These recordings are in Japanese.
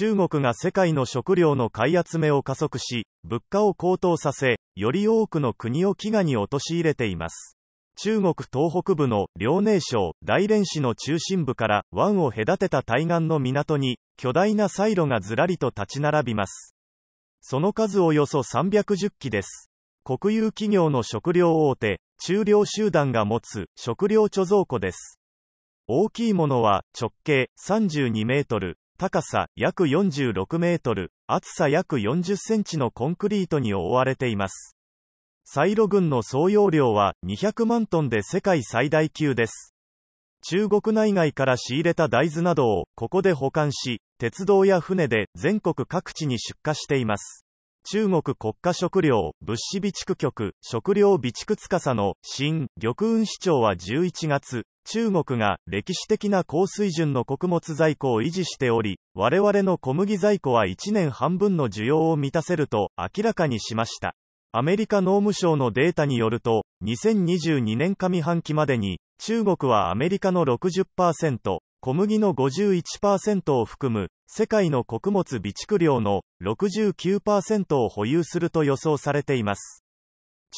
中国が世界の食料の買い集めを加速し、物価を高騰させ、より多くの国を飢餓に陥れています。中国東北部の遼寧省大連市の中心部から湾を隔てた対岸の港に巨大なサイロがずらりと立ち並びます。その数およそ310機です。国有企業の食料大手、中量集団が持つ食料貯蔵庫です。大きいものは直径32メートル、高さ約46メートル、厚さ約40センチのコンクリートに覆われています。サイロ群の総容量は200万トンで世界最大級です。中国内外から仕入れた大豆などをここで保管し、鉄道や船で全国各地に出荷しています。中国国家食料物資備蓄局食料備蓄司の新玉雲市長は11月中国が歴史的な高水準の穀物在庫を維持しており、我々の小麦在庫は1年半分の需要を満たせると明らかにしました。アメリカ農務省のデータによると、2022年上半期までに、中国はアメリカの60%、小麦の51%を含む、世界の穀物備蓄量の69%を保有すると予想されています。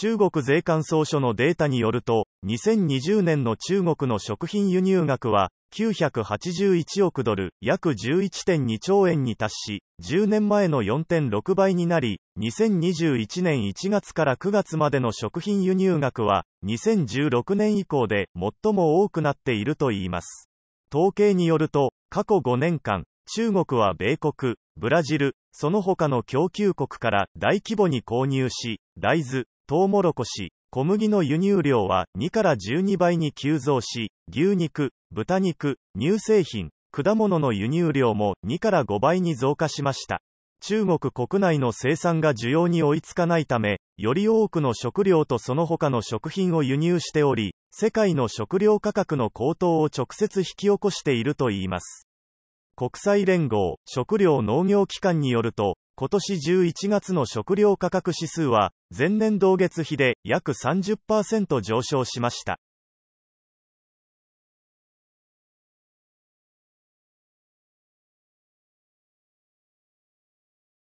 中国税関総署のデータによると、2020年の中国の食品輸入額は981億ドル、約11.2兆円に達し、10年前の4.6倍になり、2021年1月から9月までの食品輸入額は、2016年以降で最も多くなっているといいます。統計によると、過去5年間、中国は米国、ブラジル、その他の供給国から大規模に購入し、大豆、トウモロコシ、小麦の輸入量は2から12倍に急増し、牛肉、豚肉、乳製品、果物の輸入量も2から5倍に増加しました。中国国内の生産が需要に追いつかないため、より多くの食料とその他の食品を輸入しており、世界の食料価格の高騰を直接引き起こしているといいます。国際連合食料農業機関によると、今年11月の食料価格指数は、前年同月比で約30%上昇しました。